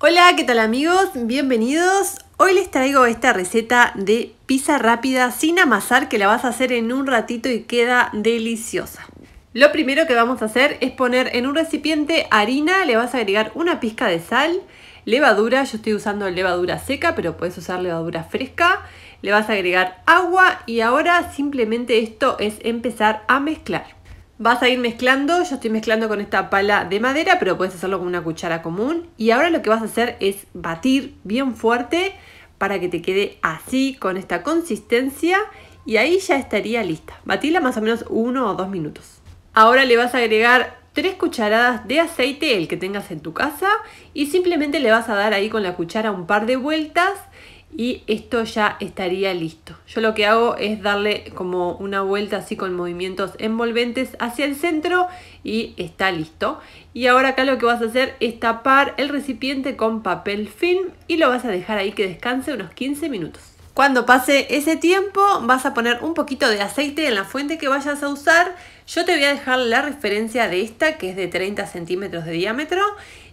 Hola, ¿qué tal amigos? Bienvenidos. Hoy les traigo esta receta de pizza rápida sin amasar que la vas a hacer en un ratito y queda deliciosa. Lo primero que vamos a hacer es poner en un recipiente harina, le vas a agregar una pizca de sal, levadura, yo estoy usando levadura seca, pero puedes usar levadura fresca, le vas a agregar agua y ahora simplemente esto es empezar a mezclar. Vas a ir mezclando, yo estoy mezclando con esta pala de madera, pero puedes hacerlo con una cuchara común. Y ahora lo que vas a hacer es batir bien fuerte para que te quede así, con esta consistencia. Y ahí ya estaría lista. Batila más o menos uno o dos minutos. Ahora le vas a agregar tres cucharadas de aceite, el que tengas en tu casa, y simplemente le vas a dar ahí con la cuchara un par de vueltas y esto ya estaría listo. Yo lo que hago es darle como una vuelta así con movimientos envolventes hacia el centro y está listo. Y ahora acá lo que vas a hacer es tapar el recipiente con papel film y lo vas a dejar ahí que descanse unos 15 minutos. Cuando pase ese tiempo vas a poner un poquito de aceite en la fuente que vayas a usar. Yo te voy a dejar la referencia de esta que es de 30 centímetros de diámetro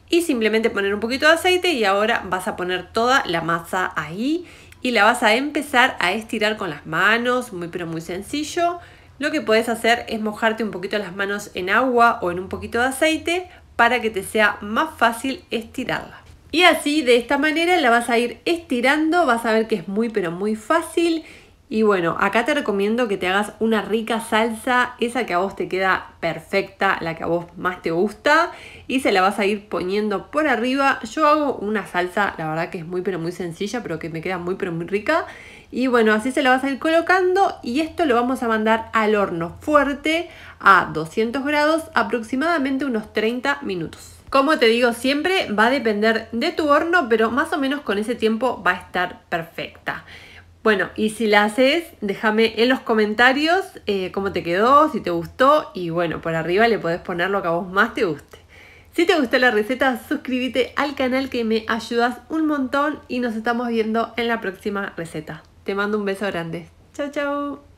y simplemente poner un poquito de aceite y ahora vas a poner toda la masa ahí y la vas a empezar a estirar con las manos, muy pero muy sencillo. Lo que puedes hacer es mojarte un poquito las manos en agua o en un poquito de aceite para que te sea más fácil estirarla. Y así de esta manera la vas a ir estirando, vas a ver que es muy pero muy fácil y bueno, acá te recomiendo que te hagas una rica salsa, esa que a vos te queda perfecta, la que a vos más te gusta, y se la vas a ir poniendo por arriba. Yo hago una salsa, la verdad que es muy pero muy sencilla, pero que me queda muy pero muy rica. Y bueno, así se la vas a ir colocando y esto lo vamos a mandar al horno fuerte a 200 grados, aproximadamente unos 30 minutos. Como te digo siempre, va a depender de tu horno, pero más o menos con ese tiempo va a estar perfecta. Bueno, y si la haces, déjame en los comentarios eh, cómo te quedó, si te gustó y bueno, por arriba le podés poner lo que a vos más te guste. Si te gustó la receta, suscríbete al canal que me ayudas un montón y nos estamos viendo en la próxima receta. Te mando un beso grande. Chao, chao.